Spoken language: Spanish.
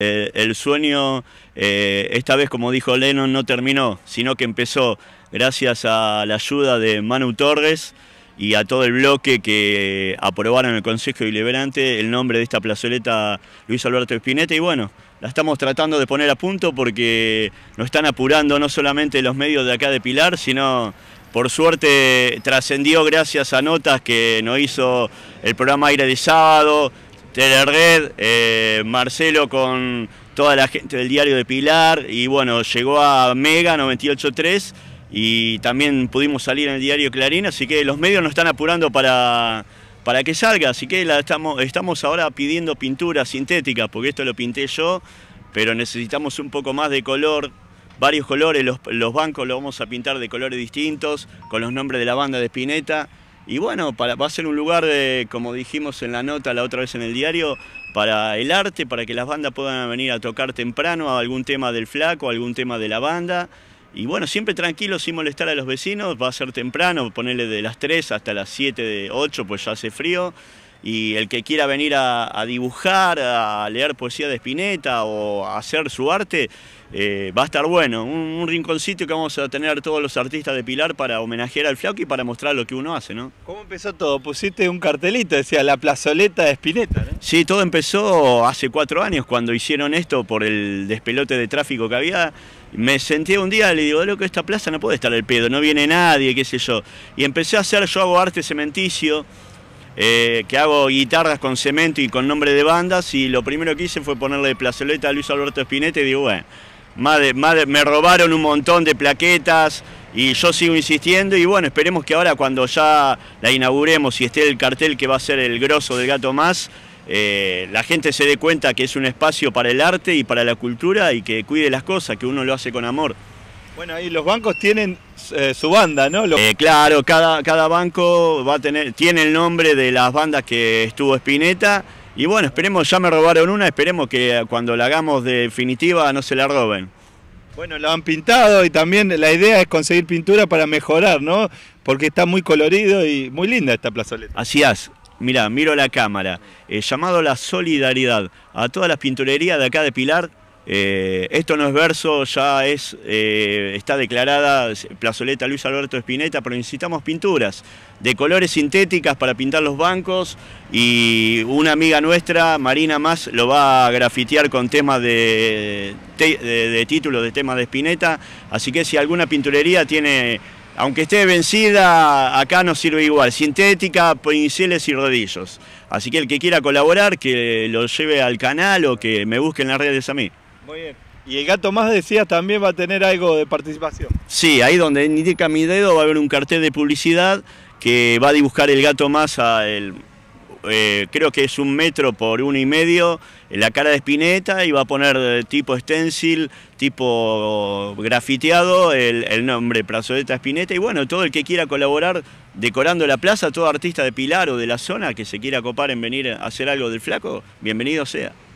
Eh, el sueño, eh, esta vez como dijo Lennon, no terminó, sino que empezó gracias a la ayuda de Manu Torres y a todo el bloque que aprobaron el Consejo Deliberante el nombre de esta plazoleta Luis Alberto Espineta y bueno, la estamos tratando de poner a punto porque nos están apurando no solamente los medios de acá de Pilar, sino por suerte trascendió gracias a notas que nos hizo el programa Aire de Sábado, la red eh, Marcelo con toda la gente del diario de Pilar y bueno, llegó a Mega 983 y también pudimos salir en el diario Clarín, así que los medios nos están apurando para, para que salga, así que la estamos, estamos ahora pidiendo pintura sintética, porque esto lo pinté yo, pero necesitamos un poco más de color, varios colores, los, los bancos los vamos a pintar de colores distintos, con los nombres de la banda de Spinetta. Y bueno, va a ser un lugar, de, como dijimos en la nota la otra vez en el diario, para el arte, para que las bandas puedan venir a tocar temprano a algún tema del flaco, algún tema de la banda. Y bueno, siempre tranquilo, sin molestar a los vecinos, va a ser temprano, ponerle de las 3 hasta las 7 de 8, pues ya hace frío. Y el que quiera venir a, dibujar, a leer poesía de Espineta o hacer su arte, eh, va a estar bueno. Un, rinconcito que vamos a tener todos los artistas de Pilar para homenajear al flaco y para mostrar lo que uno hace, ¿no? ¿Cómo empezó todo? Pusiste un cartelito, decía la plazoleta de Spinetta, Sí, todo empezó hace cuatro años cuando hicieron esto por el despelote de tráfico que había. Me senté un día, le digo, que esta plaza no puede estar el pedo, no viene nadie, qué sé yo. Y empecé a hacer, yo hago arte cementicio eh, que hago guitarras con cemento y con nombre de bandas y lo primero que hice fue ponerle plazoleta a Luis Alberto Spinetta y digo, bueno, me robaron un montón de plaquetas y yo sigo insistiendo y bueno, esperemos que ahora cuando ya la inauguremos y esté el cartel que va a ser el grosso del gato más, eh, la gente se dé cuenta que es un espacio para el arte y para la cultura y que cuide las cosas, que uno lo hace con amor. Bueno, y los bancos tienen eh, su banda, ¿no? Eh, claro, cada, cada banco va a tener, tiene el nombre de las bandas que estuvo Spinetta. Y bueno, esperemos, ya me robaron una, esperemos que cuando la hagamos definitiva no se la roben. Bueno, lo han pintado y también la idea es conseguir pintura para mejorar, ¿no? Porque está muy colorido y muy linda esta plazoleta. Así es. Mirá, miro la cámara. He eh, llamado la solidaridad a todas las pinturerías de acá de Pilar eh, esto no es verso, ya es, eh, está declarada plazoleta Luis Alberto Espineta, pero necesitamos pinturas de colores sintéticas para pintar los bancos y una amiga nuestra, Marina Más, lo va a grafitear con temas de, títulos de temas de Espineta, así que si alguna pinturería tiene aunque esté vencida, acá nos sirve igual, sintética, pinceles y rodillos. Así que el que quiera colaborar, que lo lleve al canal o que me busque en las redes a mí. Muy bien. Y el gato más decías también va a tener algo de participación. Sí, ahí donde indica mi dedo va a haber un cartel de publicidad que va a dibujar el gato más a eh, creo que es un metro por uno y medio, en la cara de espineta y va a poner tipo stencil, tipo grafiteado, el, nombre Plazoleta Espineta. Y bueno, todo el que quiera colaborar decorando la plaza, todo artista de Pilar o de la zona que se quiera copar en venir a hacer algo del flaco, bienvenido sea.